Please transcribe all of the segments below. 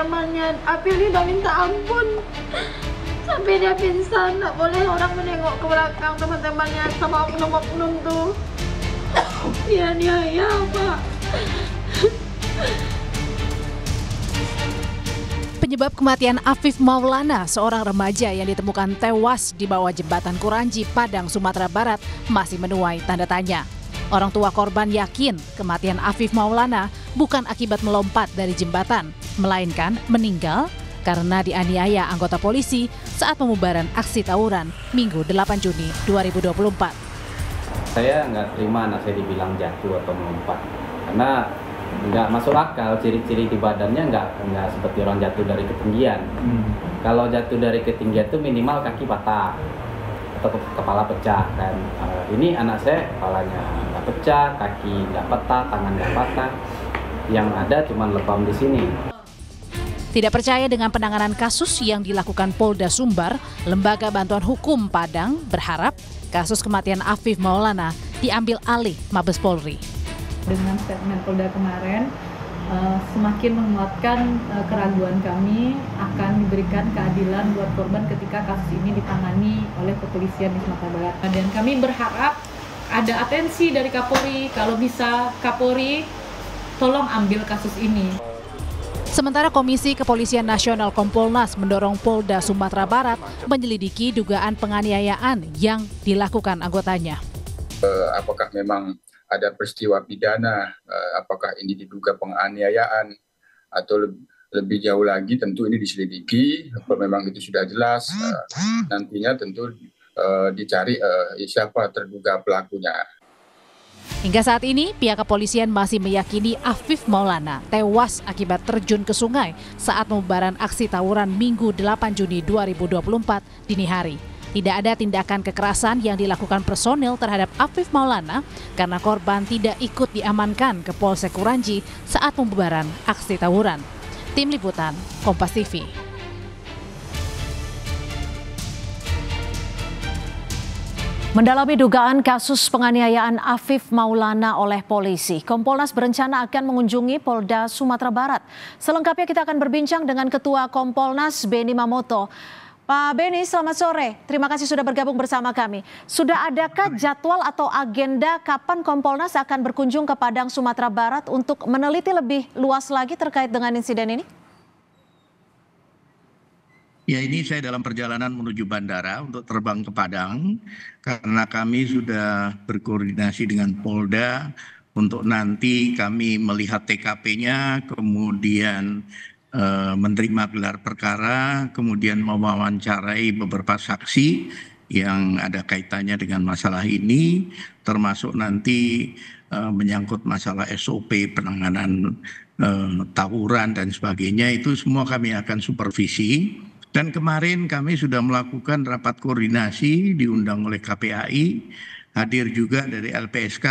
zamannya ini udah minta ampun sampai dia pingsan nggak boleh orang menengok ke belakang teman-temannya sama oknum-oknum tuh iya iya iya, pak Penyebab kematian Afif Maulana, seorang remaja yang ditemukan tewas di bawah jembatan Kuranji, Padang, Sumatera Barat, masih menuai tanda tanya. Orang tua korban yakin kematian Afif Maulana bukan akibat melompat dari jembatan, melainkan meninggal karena dianiaya anggota polisi saat pembubaran aksi tawuran Minggu 8 Juni 2024. Saya nggak terima anak saya dibilang jatuh atau melompat karena nggak masuk akal ciri-ciri di badannya nggak nggak seperti orang jatuh dari ketinggian. Hmm. Kalau jatuh dari ketinggian itu minimal kaki patah atau kepala pecah Dan Uh, ini anak saya kepalanya pecah, kaki nggak patah, tangan nggak patah. Yang ada cuma lebam di sini. Tidak percaya dengan penanganan kasus yang dilakukan Polda Sumbar, Lembaga Bantuan Hukum Padang berharap kasus kematian Afif Maulana diambil alih Mabes Polri. Dengan statement Polda kemarin, eh, semakin menguatkan eh, keraguan kami akan diberikan keadilan buat korban ketika kasus ini ditangani oleh kepolisian di Sumatera Barat. Dan kami berharap ada atensi dari Kapolri. Kalau bisa Kapolri tolong ambil kasus ini. Sementara Komisi Kepolisian Nasional Kompolnas mendorong Polda Sumatera Barat menyelidiki dugaan penganiayaan yang dilakukan anggotanya. Eh, apakah memang ada peristiwa pidana, eh, apakah ini diduga penganiayaan, atau lebih jauh lagi tentu ini diselidiki, kalau memang itu sudah jelas, eh, nantinya tentu Eh, dicari uh, siapa terduga pelakunya. Hingga saat ini, pihak kepolisian masih meyakini Afif Maulana tewas akibat terjun ke sungai saat pembubaran aksi tawuran Minggu 8 Juni 2024 dini hari. Tidak ada tindakan kekerasan yang dilakukan personil terhadap Afif Maulana karena korban tidak ikut diamankan ke Polsek Kuranji saat pembubaran aksi tawuran. Tim Liputan, Kompas TV. Mendalami dugaan kasus penganiayaan Afif Maulana oleh polisi, Kompolnas berencana akan mengunjungi Polda Sumatera Barat. Selengkapnya kita akan berbincang dengan Ketua Kompolnas Beni Mamoto. Pak Beni, selamat sore. Terima kasih sudah bergabung bersama kami. Sudah adakah jadwal atau agenda kapan Kompolnas akan berkunjung ke Padang Sumatera Barat untuk meneliti lebih luas lagi terkait dengan insiden ini? ya ini saya dalam perjalanan menuju bandara untuk terbang ke padang karena kami sudah berkoordinasi dengan polda untuk nanti kami melihat TKP-nya kemudian e, menerima gelar perkara kemudian mewawancarai beberapa saksi yang ada kaitannya dengan masalah ini, termasuk nanti e, menyangkut masalah SOP penanganan e, tawuran dan sebagainya, itu semua kami akan supervisi. Dan kemarin kami sudah melakukan rapat koordinasi diundang oleh KPAI, hadir juga dari LPSK,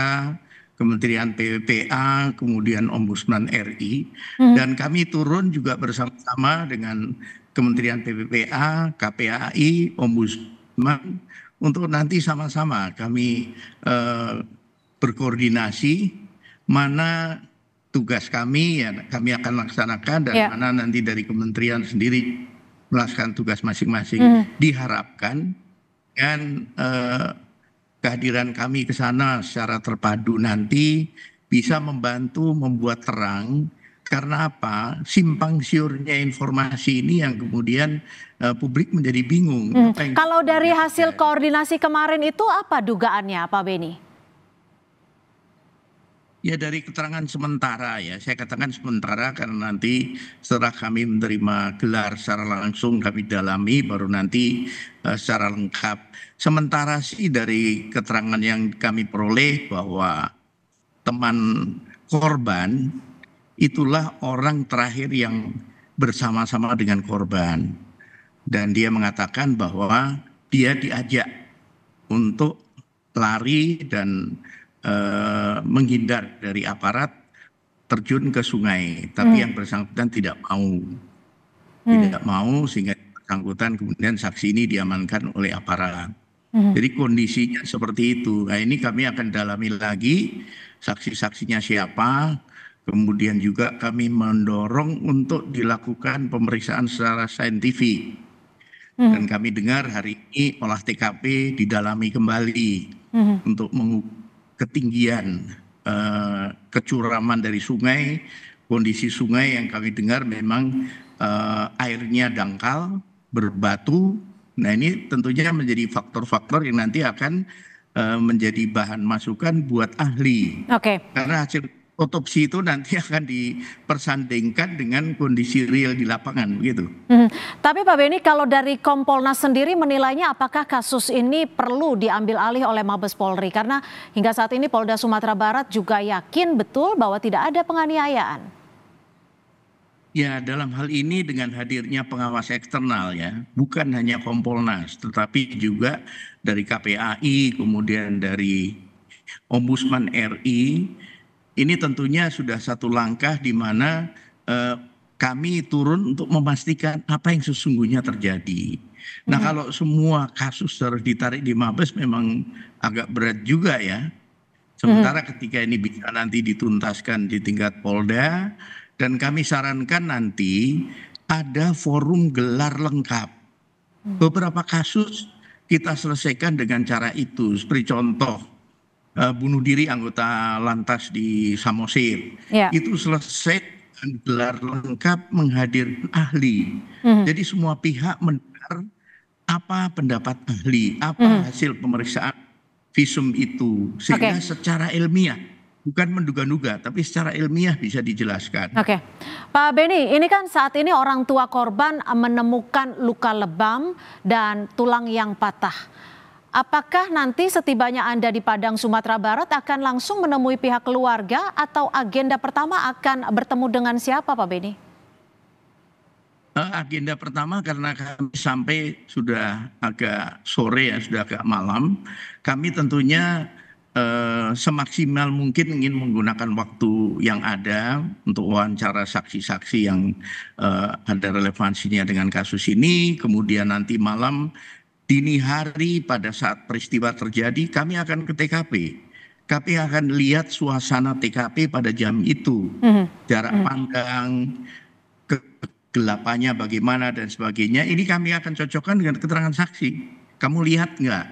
Kementerian PPA, kemudian Ombudsman RI, hmm. dan kami turun juga bersama-sama dengan Kementerian PPPA, KPAI, Ombudsman untuk nanti sama-sama kami eh, berkoordinasi mana tugas kami ya kami akan laksanakan dan yeah. mana nanti dari kementerian sendiri melaksanakan tugas masing-masing. Mm. Diharapkan dengan eh, kehadiran kami ke sana secara terpadu nanti bisa membantu membuat terang karena apa simpang siurnya informasi ini yang kemudian uh, publik menjadi bingung. Hmm. Kalau dari hasil koordinasi kemarin itu apa dugaannya, Pak Beni? ya dari keterangan sementara ya saya katakan sementara karena nanti setelah kami menerima gelar secara langsung kami dalami baru nanti uh, secara lengkap sementara sih dari keterangan yang kami peroleh bahwa teman korban itulah orang terakhir yang bersama-sama dengan korban dan dia mengatakan bahwa dia diajak untuk lari dan Eh, menghindar dari aparat terjun ke sungai tapi hmm. yang bersangkutan tidak mau hmm. tidak mau sehingga bersangkutan kemudian saksi ini diamankan oleh aparat hmm. jadi kondisinya seperti itu nah ini kami akan dalami lagi saksi-saksinya siapa kemudian juga kami mendorong untuk dilakukan pemeriksaan secara saintifik dan kami dengar hari ini olah TKP didalami kembali untuk mengukur ketinggian eh, kecuraman dari sungai, kondisi sungai yang kami dengar memang eh, airnya dangkal, berbatu. Nah ini tentunya menjadi faktor-faktor yang nanti akan eh, menjadi bahan masukan buat ahli. Oke. Okay. Karena hasil otopsi itu nanti akan dipersandingkan dengan kondisi real di lapangan begitu. Hmm. Tapi Pak Beni kalau dari Kompolnas sendiri menilainya apakah kasus ini perlu diambil alih oleh Mabes Polri karena hingga saat ini Polda Sumatera Barat juga yakin betul bahwa tidak ada penganiayaan. Ya, dalam hal ini dengan hadirnya pengawas eksternal ya, bukan hanya Kompolnas, tetapi juga dari KPAI, kemudian dari Ombudsman RI, ini tentunya sudah satu langkah di mana eh, kami turun untuk memastikan apa yang sesungguhnya terjadi. Nah, hmm. kalau semua kasus harus ditarik di Mabes memang agak berat juga ya. Sementara hmm. ketika ini bisa nanti dituntaskan di tingkat Polda dan kami sarankan nanti ada forum gelar lengkap. Mm-hmm. Beberapa kasus kita selesaikan dengan cara itu. Seperti contoh Eh, bunuh diri anggota lantas di Samosir. Yeah. Itu selesai gelar lengkap menghadirkan ahli. Mm. Jadi semua pihak mendengar apa pendapat ahli, apa mm. hasil pemeriksaan visum itu sehingga okay. secara ilmiah bukan menduga-duga, tapi secara ilmiah bisa dijelaskan. Oke, Pak Beni, ini kan saat ini orang tua korban menemukan luka lebam dan tulang yang patah. Apakah nanti setibanya Anda di Padang, Sumatera Barat akan langsung menemui pihak keluarga atau agenda pertama akan bertemu dengan siapa Pak Beni? Eh, agenda pertama karena kami sampai sudah agak sore ya, sudah agak malam. Kami tentunya eh, semaksimal mungkin ingin menggunakan waktu yang ada untuk wawancara saksi-saksi yang eh, ada relevansinya dengan kasus ini. Kemudian nanti malam dini hari pada saat peristiwa terjadi kami akan ke TKP. Kami akan lihat suasana TKP pada jam itu. Mm-hmm. Jarak mm-hmm. pandang, kegelapannya bagaimana dan sebagainya. Ini kami akan cocokkan dengan keterangan saksi. Kamu lihat nggak?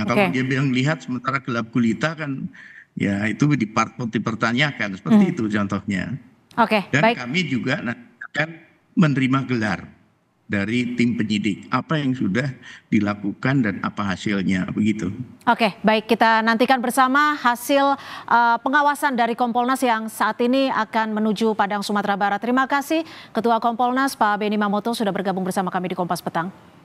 Nah okay. kalau dia bilang lihat sementara gelap gulita kan ya itu di part dipertanyakan seperti mm-hmm. itu contohnya. Oke, okay, dan kami juga akan menerima gelar dari tim penyidik apa yang sudah dilakukan dan apa hasilnya begitu. Oke, baik kita nantikan bersama hasil uh, pengawasan dari Kompolnas yang saat ini akan menuju Padang Sumatera Barat. Terima kasih Ketua Kompolnas Pak Beni Mamoto sudah bergabung bersama kami di Kompas Petang.